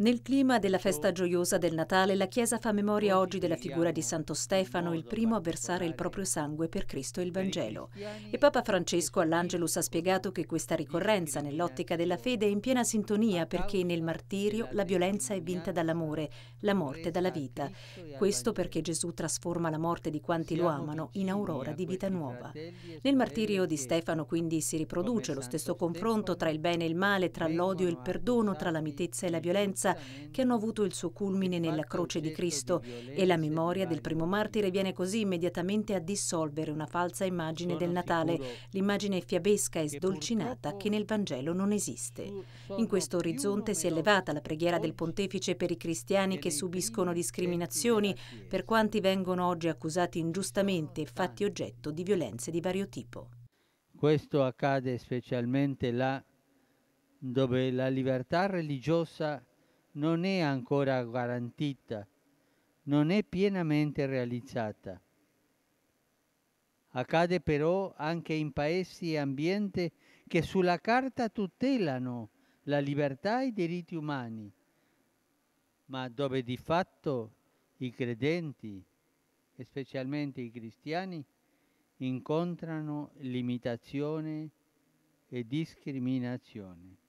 Nel clima della ecco. festa gioiosa del Natale, la Chiesa fa memoria oggi della figura di Santo Stefano, il primo a versare il proprio sangue per Cristo e il Vangelo. E Papa Francesco all'Angelus ha spiegato che questa ricorrenza, nell'ottica della fede, è in piena sintonia perché nel martirio la violenza è vinta dall'amore, la morte dalla vita. Questo perché Gesù trasforma la morte di quanti lo amano in aurora di vita nuova. Nel martirio di Stefano quindi si riproduce lo stesso confronto tra il bene e il male, tra l'odio e il perdono, tra la mitezza e la violenza, violenza che hanno avuto il suo culmine nella croce di Cristo e la memoria del primo martire viene così immediatamente a dissolvere una falsa immagine del Natale, l'immagine fiabesca e sdolcinata che nel Vangelo non esiste. In questo orizzonte si è elevata la preghiera del pontefice per i cristiani che subiscono discriminazioni, per quanti vengono oggi accusati ingiustamente e fatti oggetto di violenze di vario tipo. Questo accade specialmente là dove la libertà religiosa è non è ancora garantita, non è pienamente realizzata. Accade però anche in paesi e ambienti che sulla carta tutelano la libertà e i diritti umani, ma dove di fatto i credenti, specialmente i cristiani, incontrano limitazione e discriminazione.